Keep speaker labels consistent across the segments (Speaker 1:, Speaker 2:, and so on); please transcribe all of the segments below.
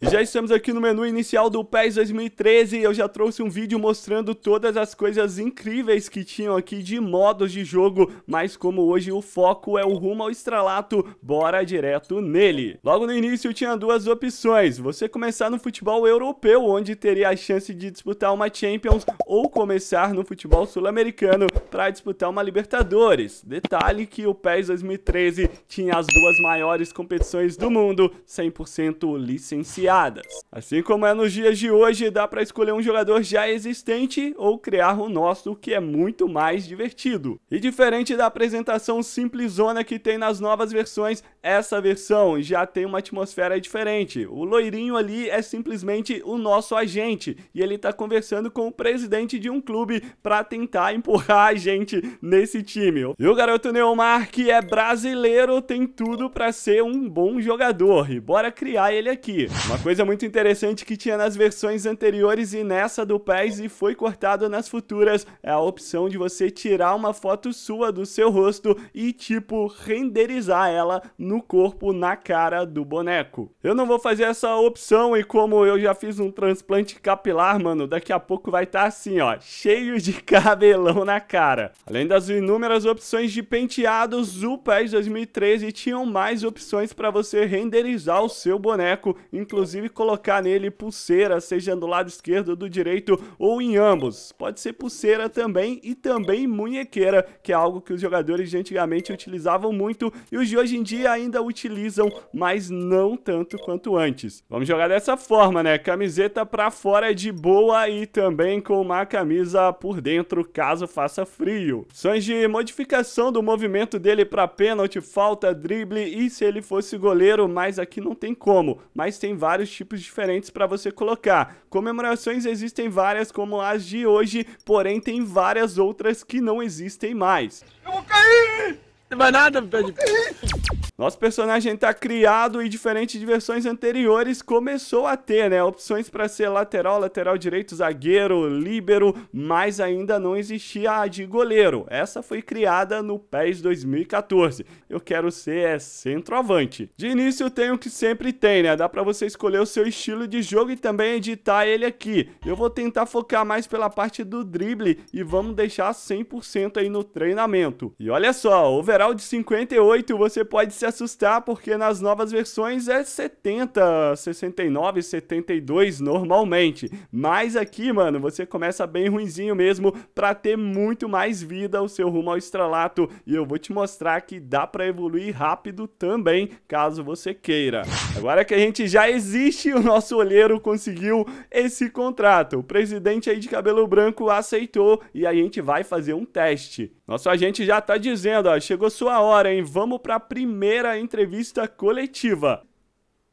Speaker 1: Já estamos aqui no menu inicial do PES 2013 e eu já trouxe um vídeo mostrando todas as coisas incríveis que tinham aqui de modos de jogo, mas como hoje o foco é o rumo ao estralato, bora direto nele. Logo no início tinha duas opções, você começar no futebol europeu, onde teria a chance de disputar uma Champions, ou começar no futebol sul-americano para disputar uma Libertadores. Detalhe que o PES 2013 tinha as duas maiores competições do mundo, 100% licenciadas. Assim como é nos dias de hoje, dá para escolher um jogador já existente ou criar o nosso, que é muito mais divertido. E diferente da apresentação simplesona que tem nas novas versões, essa versão já tem uma atmosfera diferente. O loirinho ali é simplesmente o nosso agente e ele tá conversando com o presidente de um clube para tentar empurrar a gente nesse time. E o garoto Neomar, que é brasileiro, tem tudo para ser um bom jogador. E bora criar ele aqui. Uma coisa muito interessante que tinha nas versões anteriores e nessa do PES e foi cortado nas futuras é a opção de você tirar uma foto sua do seu rosto e tipo renderizar ela no corpo, na cara do boneco. Eu não vou fazer essa opção e como eu já fiz um transplante capilar, mano, daqui a pouco vai estar tá assim, ó, cheio de cabelão na cara. Além das inúmeras opções de penteados, o PES 2013 tinham mais opções para você renderizar o seu boneco, inclusive inclusive colocar nele pulseira, seja do lado esquerdo, do direito ou em ambos. Pode ser pulseira também e também munhequeira, que é algo que os jogadores de antigamente utilizavam muito e os de hoje em dia ainda utilizam, mas não tanto quanto antes. Vamos jogar dessa forma, né? Camiseta pra fora de boa e também com uma camisa por dentro, caso faça frio. Sanji, modificação do movimento dele pra pênalti, falta, drible e se ele fosse goleiro, mas aqui não tem como. Mas tem vários vários tipos diferentes para você colocar. Comemorações existem várias, como as de hoje, porém tem várias outras que não existem mais. Eu vou cair! Não vai nada, pede. Nosso personagem está criado e diferente de versões anteriores, começou a ter, né, opções para ser lateral, lateral direito, zagueiro, líbero, mas ainda não existia a de goleiro. Essa foi criada no PES 2014. Eu quero ser é, centroavante. De início tem o que sempre tem, né? Dá para você escolher o seu estilo de jogo e também editar ele aqui. Eu vou tentar focar mais pela parte do drible e vamos deixar 100% aí no treinamento. E olha só, over numeral de 58 você pode se assustar porque nas novas versões é 70, 69, 72 normalmente. Mas aqui, mano, você começa bem ruinzinho mesmo para ter muito mais vida o seu rumo ao estrelato e eu vou te mostrar que dá para evoluir rápido também, caso você queira. Agora que a gente já existe, o nosso olheiro conseguiu esse contrato. O presidente aí de cabelo branco aceitou e a gente vai fazer um teste. Nosso agente já está dizendo, ó, chegou sua hora, hein? Vamos para a primeira entrevista coletiva.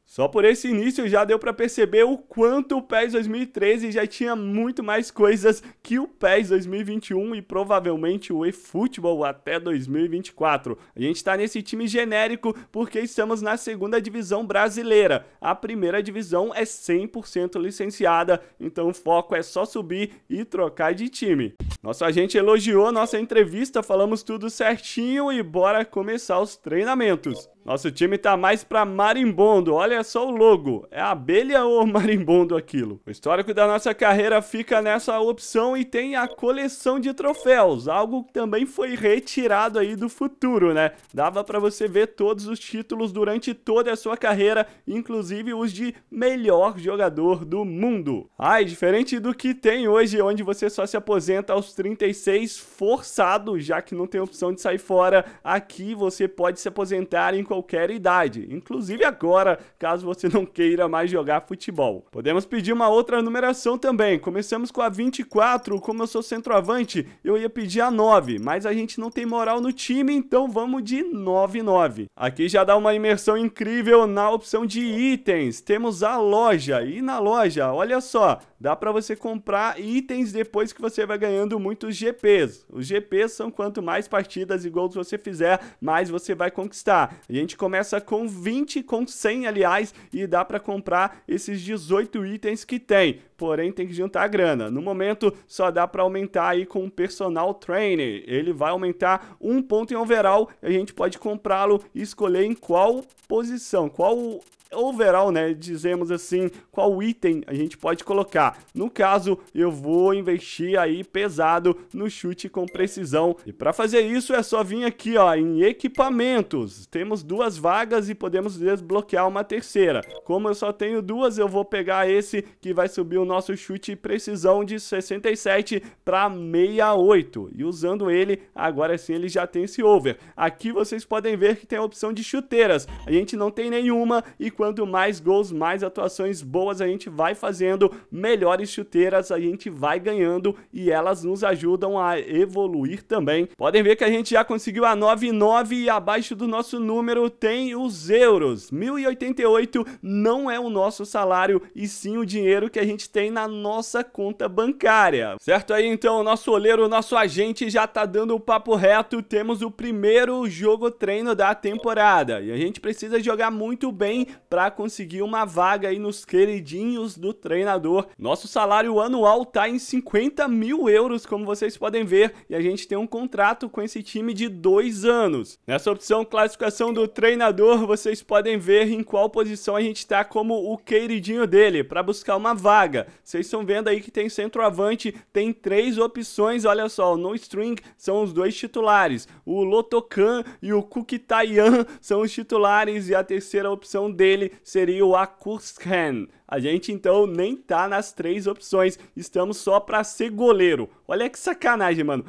Speaker 1: Só por esse início já deu para perceber o quanto o PES 2013 já tinha muito mais coisas que o PES 2021 e provavelmente o eFootball até 2024. A gente está nesse time genérico porque estamos na segunda divisão brasileira. A primeira divisão é 100% licenciada, então o foco é só subir e trocar de time. Nosso agente elogiou nossa entrevista, falamos tudo certinho e bora começar os treinamentos. Nosso time tá mais pra marimbondo, olha só o logo. É abelha ou marimbondo aquilo? O histórico da nossa carreira fica nessa opção e tem a coleção de troféus, algo que também foi retirado aí do futuro, né? Dava pra você ver todos os títulos durante toda a sua carreira, inclusive os de melhor jogador do mundo. Ai, ah, diferente do que tem hoje, onde você só se aposenta aos 36 forçado, já que não tem opção de sair fora, aqui você pode se aposentar em qualquer qualquer idade, inclusive agora, caso você não queira mais jogar futebol. Podemos pedir uma outra numeração também. Começamos com a 24, como eu sou centroavante, eu ia pedir a 9, mas a gente não tem moral no time, então vamos de 99. Aqui já dá uma imersão incrível na opção de itens. Temos a loja e na loja, olha só, dá para você comprar itens depois que você vai ganhando muitos GPs. Os GPs são quanto mais partidas e gols você fizer, mais você vai conquistar gente começa com 20, com 100, aliás, e dá para comprar esses 18 itens que tem. Porém, tem que juntar grana. No momento, só dá para aumentar aí com o personal trainer. Ele vai aumentar um ponto em overall. A gente pode comprá-lo e escolher em qual posição, qual overall, né, dizemos assim, qual item a gente pode colocar. No caso, eu vou investir aí pesado no chute com precisão. E para fazer isso é só vir aqui, ó, em equipamentos. Temos duas vagas e podemos desbloquear uma terceira. Como eu só tenho duas, eu vou pegar esse que vai subir o nosso chute precisão de 67 para 68. E usando ele, agora sim ele já tem esse over. Aqui vocês podem ver que tem a opção de chuteiras. A gente não tem nenhuma e quanto mais gols, mais atuações boas a gente vai fazendo, melhores chuteiras a gente vai ganhando e elas nos ajudam a evoluir também. Podem ver que a gente já conseguiu a 99 e abaixo do nosso número tem os euros. 1088 não é o nosso salário e sim o dinheiro que a gente tem na nossa conta bancária. Certo aí então, nosso olheiro, nosso agente já tá dando o papo reto, temos o primeiro jogo treino da temporada e a gente precisa jogar muito bem para conseguir uma vaga aí nos queridinhos do treinador. Nosso salário anual tá em 50 mil euros, como vocês podem ver, e a gente tem um contrato com esse time de dois anos. Nessa opção classificação do treinador, vocês podem ver em qual posição a gente está como o queridinho dele, para buscar uma vaga. Vocês estão vendo aí que tem centroavante, tem três opções, olha só, No String são os dois titulares, o Lotokan e o Kukitayan são os titulares e a terceira opção dele dele seria o Akurshan. A gente então nem tá nas três opções, estamos só para ser goleiro. Olha que sacanagem, mano.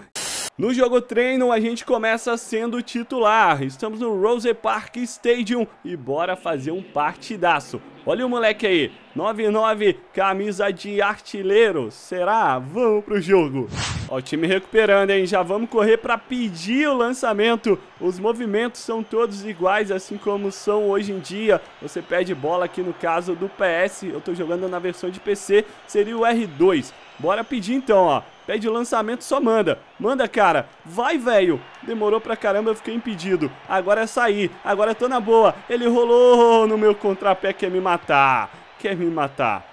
Speaker 1: No jogo treino, a gente começa sendo titular. Estamos no Rose Park Stadium e bora fazer um partidaço. Olha o moleque aí, 9-9, camisa de artilheiro. Será? Vamos pro jogo. Ó, o time recuperando, hein? Já vamos correr para pedir o lançamento. Os movimentos são todos iguais, assim como são hoje em dia. Você pede bola aqui no caso do PS. Eu tô jogando na versão de PC, seria o R2. Bora pedir então, ó. Pede lançamento, só manda. Manda, cara. Vai, velho. Demorou pra caramba, eu fiquei impedido. Agora é sair. Agora eu tô na boa. Ele rolou no meu contrapé, quer me matar. Quer me matar.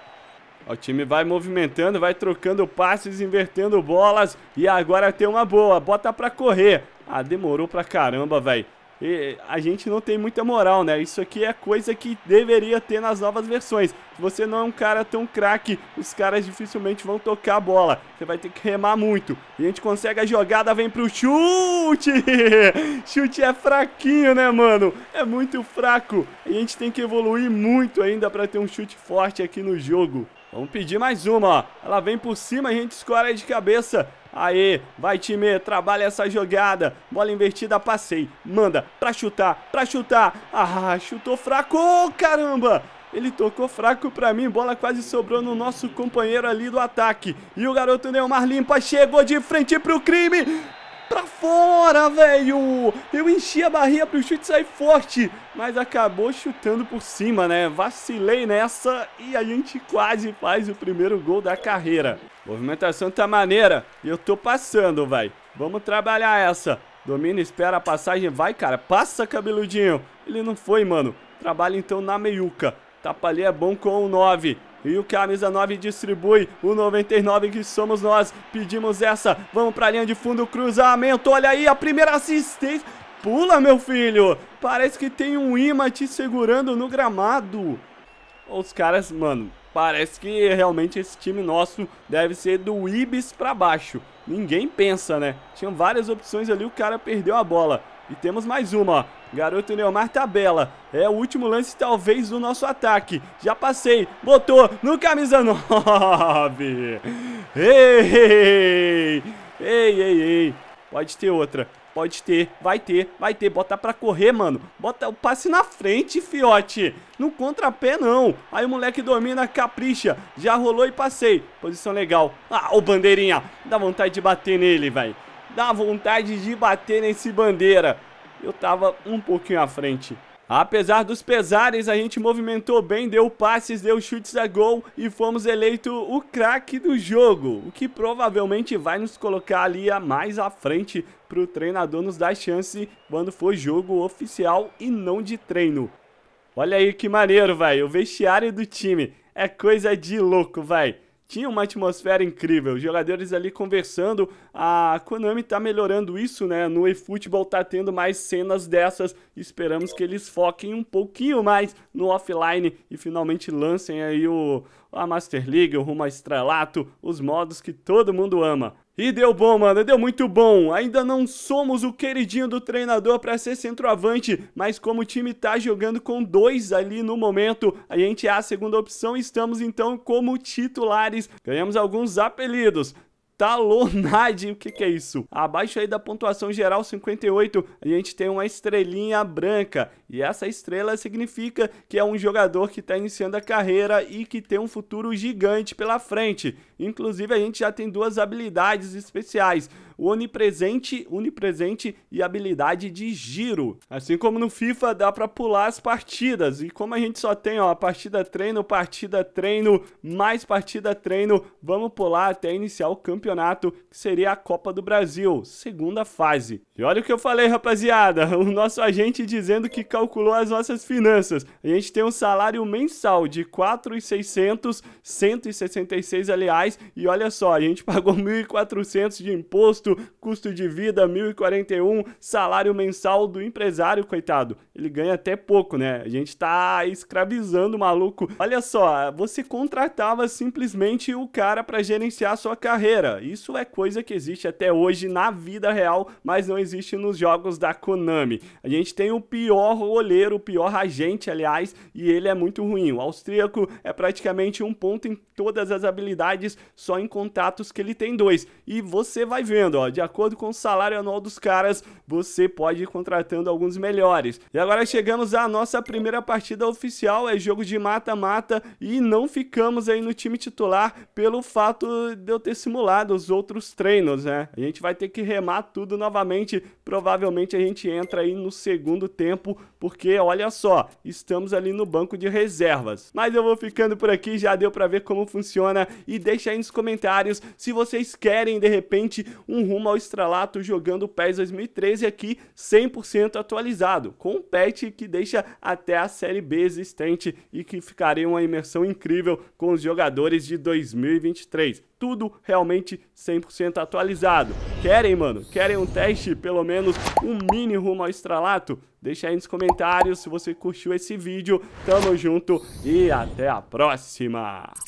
Speaker 1: O time vai movimentando, vai trocando passes, invertendo bolas. E agora tem uma boa. Bota pra correr. Ah, demorou pra caramba, velho. E a gente não tem muita moral, né? Isso aqui é coisa que deveria ter nas novas versões. Se você não é um cara tão craque, os caras dificilmente vão tocar a bola. Você vai ter que remar muito. E a gente consegue a jogada, vem pro chute! chute é fraquinho, né, mano? É muito fraco. a gente tem que evoluir muito ainda para ter um chute forte aqui no jogo. Vamos pedir mais uma, ó. Ela vem por cima, a gente escora de cabeça. Aê, vai time, trabalha essa jogada. Bola invertida, passei. Manda pra chutar, pra chutar. Ah, chutou fraco, caramba! Ele tocou fraco pra mim, bola quase sobrou no nosso companheiro ali do ataque. E o garoto Neymar limpa, chegou de frente pro crime. Pra fora, velho! Eu enchi a barriga pro chute sair forte, mas acabou chutando por cima, né? Vacilei nessa e a gente quase faz o primeiro gol da carreira. Movimentação tá maneira. E eu tô passando, vai. Vamos trabalhar essa. Domina, espera a passagem. Vai, cara. Passa, cabeludinho. Ele não foi, mano. Trabalha então na meiuca. Tapa ali é bom com o 9. E o camisa 9 distribui. O 99 que somos nós. Pedimos essa. Vamos pra linha de fundo. Cruzamento. Olha aí a primeira assistência. Pula, meu filho. Parece que tem um imã te segurando no gramado. Os caras, mano, Parece que realmente esse time nosso deve ser do Ibis para baixo. Ninguém pensa, né? Tinham várias opções ali, o cara perdeu a bola. E temos mais uma, Garoto Neymar tabela. É o último lance, talvez, do nosso ataque. Já passei. Botou no camisa 9. Ei, ei, ei, ei. Pode ter outra. Pode ter, vai ter, vai ter. Bota pra correr, mano. Bota o passe na frente, fiote. No contrapé, não. Aí o moleque domina, capricha. Já rolou e passei. Posição legal. Ah, o bandeirinha. Dá vontade de bater nele, velho. Dá vontade de bater nesse bandeira. Eu tava um pouquinho à frente. Apesar dos pesares, a gente movimentou bem, deu passes, deu chutes a gol e fomos eleito o craque do jogo, o que provavelmente vai nos colocar ali a mais à frente para o treinador nos dar chance quando for jogo oficial e não de treino. Olha aí que maneiro, velho, o vestiário do time é coisa de louco, velho tinha uma atmosfera incrível, os jogadores ali conversando, a Konami tá melhorando isso, né? No eFootball tá tendo mais cenas dessas, esperamos que eles foquem um pouquinho mais no offline e finalmente lancem aí o a Master League, o rumo a estrelato, os modos que todo mundo ama. E deu bom, mano, deu muito bom. Ainda não somos o queridinho do treinador para ser centroavante, mas como o time tá jogando com dois ali no momento, a gente é a segunda opção e estamos então como titulares. Ganhamos alguns apelidos. Talonade, O que, que é isso? Abaixo aí da pontuação geral 58, a gente tem uma estrelinha branca. E essa estrela significa que é um jogador que está iniciando a carreira e que tem um futuro gigante pela frente. Inclusive, a gente já tem duas habilidades especiais o onipresente, unipresente e habilidade de giro. Assim como no FIFA dá para pular as partidas e como a gente só tem ó, partida treino, partida treino, mais partida treino, vamos pular até iniciar o campeonato que seria a Copa do Brasil, segunda fase. E olha o que eu falei, rapaziada, o nosso agente dizendo que calculou as nossas finanças. A gente tem um salário mensal de 4,600, 166 aliás, e olha só, a gente pagou 1.400 de imposto imposto, custo de vida 1041, salário mensal do empresário, coitado. Ele ganha até pouco, né? A gente tá escravizando o maluco. Olha só, você contratava simplesmente o cara para gerenciar sua carreira. Isso é coisa que existe até hoje na vida real, mas não existe nos jogos da Konami. A gente tem o pior olheiro, o pior agente, aliás, e ele é muito ruim. O austríaco é praticamente um ponto em todas as habilidades, só em contatos que ele tem dois. E você vai vendo ó, de acordo com o salário anual dos caras, você pode ir contratando alguns melhores. E agora chegamos à nossa primeira partida oficial, é jogo de mata-mata e não ficamos aí no time titular pelo fato de eu ter simulado os outros treinos, né? A gente vai ter que remar tudo novamente, provavelmente a gente entra aí no segundo tempo, porque olha só, estamos ali no banco de reservas. Mas eu vou ficando por aqui, já deu pra ver como funciona e deixa aí nos comentários se vocês querem de repente um rumo ao estralato jogando o PES 2013 aqui 100% atualizado, com um patch que deixa até a Série B existente e que ficaria uma imersão incrível com os jogadores de 2023 tudo realmente 100% atualizado. Querem, mano? Querem um teste, pelo menos um mini rumo ao estralato? Deixa aí nos comentários se você curtiu esse vídeo. Tamo junto e até a próxima!